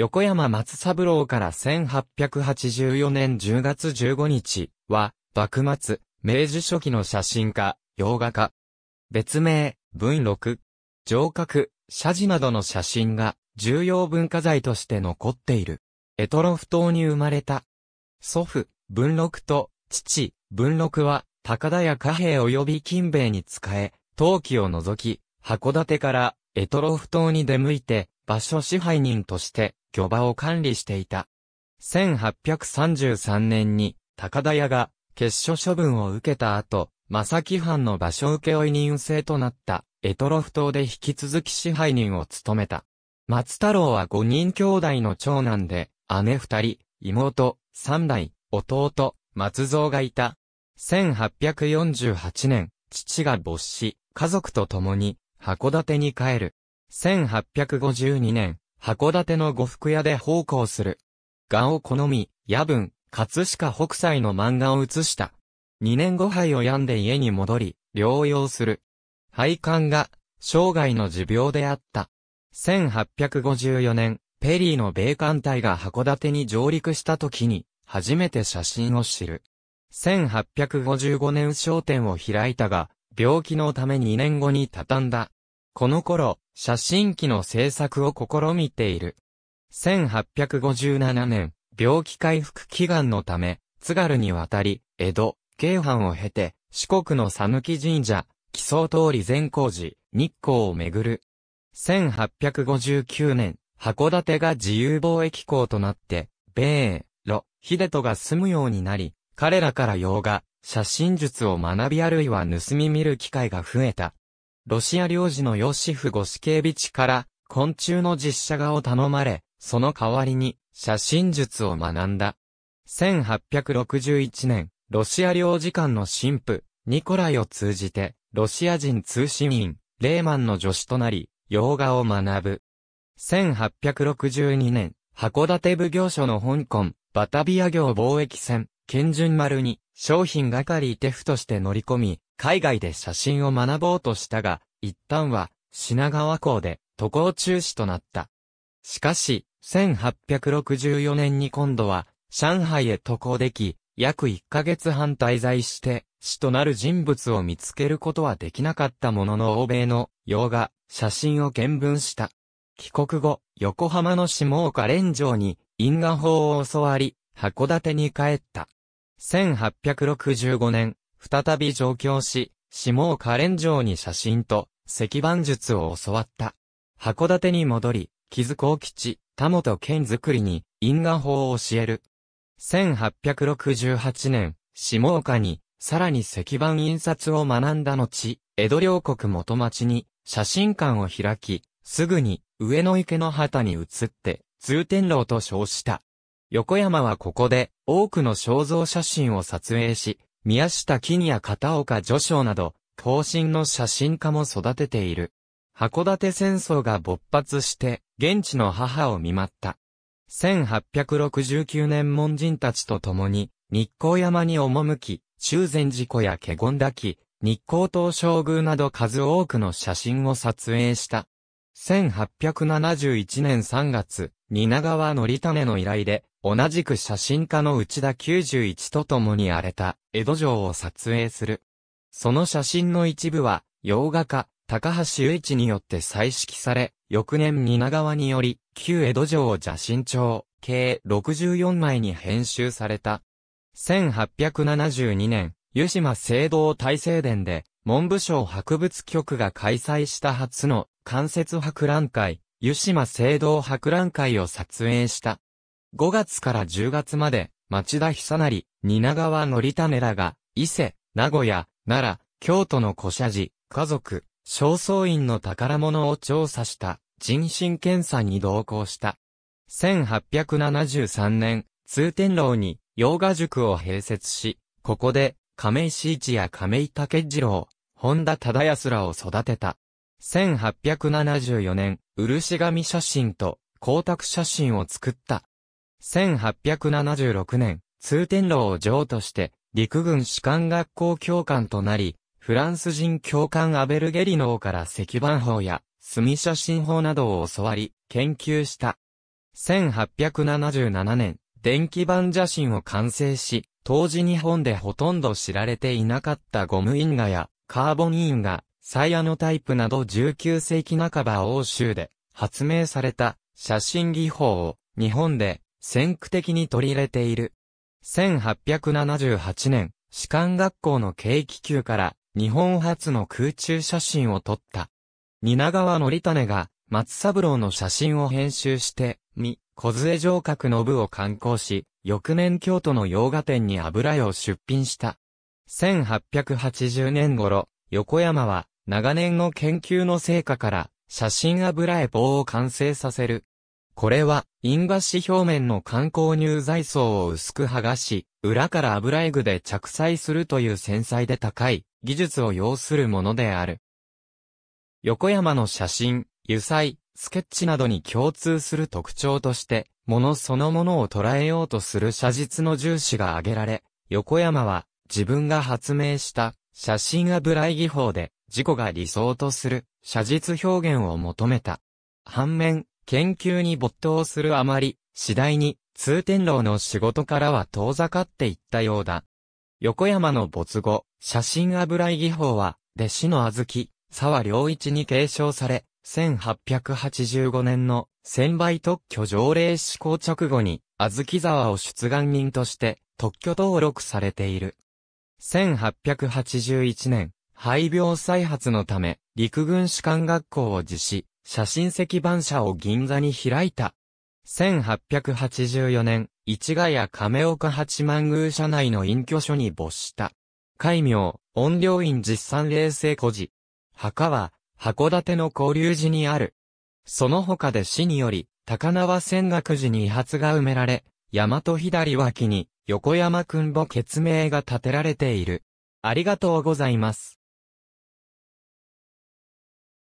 横山松三郎から1884年10月15日は、幕末、明治初期の写真家、洋画家。別名、文録、城郭、写字などの写真が重要文化財として残っている。エトロフ島に生まれた。祖父、文禄と父、文禄は高田や貨幣及び金兵に仕え、陶器を除き、函館からエトロフ島に出向いて、場所支配人として、漁場を管理していた。1833年に、高田屋が、決所処分を受けた後、正木藩の場所請負人制となった、エトロフ島で引き続き支配人を務めた。松太郎は5人兄弟の長男で、姉二人、妹、三代、弟、松蔵がいた。1848年、父が没し、家族と共に、函館に帰る。1852年、函館の呉服屋で奉公する。画を好み、夜分、葛飾北斎の漫画を写した。二年後輩を病んで家に戻り、療養する。肺管が、生涯の持病であった。1854年、ペリーの米艦隊が函館に上陸した時に、初めて写真を知る。1855年商店を開いたが、病気のため2年後に畳んだ。この頃、写真機の制作を試みている。1857年、病気回復祈願のため、津軽に渡り、江戸、京阪を経て、四国の讃岐神社、木曽通り善光寺、日光を巡る。1859年、函館が自由貿易港となって、米英、ロ、秀人が住むようになり、彼らから洋画、写真術を学びあるいは盗み見る機会が増えた。ロシア領事のヨシフ・ゴシケービチから、昆虫の実写画を頼まれ、その代わりに、写真術を学んだ。1861年、ロシア領事館の神父、ニコライを通じて、ロシア人通信員、レーマンの助手となり、洋画を学ぶ。1862年、函館奉行所の香港、バタビア業貿易船、県順丸に、商品係テフとして乗り込み、海外で写真を学ぼうとしたが、一旦は品川港で渡航中止となった。しかし、1864年に今度は上海へ渡航でき、約1ヶ月半滞在して、死となる人物を見つけることはできなかったものの欧米の洋画、写真を見聞した。帰国後、横浜の下岡連城に因果法を教わり、函館に帰った。1865年、再び上京し、下を可憐城に写真と石板術を教わった。函館に戻り、木津高吉、田本健作りに因果法を教える。1868年、下岡に、さらに石板印刷を学んだ後、江戸両国元町に写真館を開き、すぐに上野池の旗に移って、通天楼と称した。横山はここで多くの肖像写真を撮影し、宮下金や片岡序章など、後進の写真家も育てている。函館戦争が勃発して、現地の母を見舞った。1869年門人たちと共に、日光山に赴き、中禅寺湖や華厳滝、日光東照宮など数多くの写真を撮影した。1871年3月、蜷川則種の依頼で、同じく写真家の内田91と共に荒れた、江戸城を撮影する。その写真の一部は、洋画家、高橋由一によって再色され、翌年蜷川により、旧江戸城を写真帳、計64枚に編集された。1872年、湯島聖堂大聖殿で、文部省博物局が開催した初の関節博覧会、湯島聖堂博覧会を撮影した。5月から10月まで、町田久成、蜷川則種らが、伊勢、名古屋、奈良、京都の古社寺、家族、正倉院の宝物を調査した、人身検査に同行した。1873年、通天楼に、洋画塾を併設し、ここで、亀井市一や亀井武次郎、本田忠康らを育てた。1874年、漆紙写真と光沢写真を作った。1876年、通天楼を城として、陸軍士官学校教官となり、フランス人教官アベルゲリノーから石板法や墨写真法などを教わり、研究した。1877年、電気版写真を完成し、当時日本でほとんど知られていなかったゴム因果やカーボン因果、サイアノタイプなど19世紀半ば欧州で発明された写真技法を日本で先駆的に取り入れている。1878年、士官学校の軽気球から日本初の空中写真を撮った。蜷川則種が松三郎の写真を編集して、三、小杖城郭の部を刊行し、翌年京都の洋画店に油絵を出品した。1880年頃、横山は長年の研究の成果から、写真油絵棒を完成させる。これは、ン果シ表面の観光乳材層を薄く剥がし、裏から油絵具で着彩するという繊細で高い技術を要するものである。横山の写真、油彩、スケッチなどに共通する特徴として、ものそのものを捉えようとする写実の重視が挙げられ、横山は自分が発明した写真油絵技法で自己が理想とする写実表現を求めた。反面、研究に没頭するあまり、次第に通天楼の仕事からは遠ざかっていったようだ。横山の没後、写真油絵技法は、弟子の小豆、沢良一に継承され、1885年の千倍特許条例施行直後に、小豆沢を出願人として特許登録されている。1881年、肺病再発のため、陸軍士官学校を実施、写真石板社を銀座に開いた。1884年、市ヶ谷亀岡八幡宮社内の隠居所に没した。戒名、音量院実産冷静孤児。墓は、函館の交流寺にある。その他で市により、高輪仙岳寺に遺発が埋められ、大和左脇に、横山くんぼ決名が建てられている。ありがとうございます。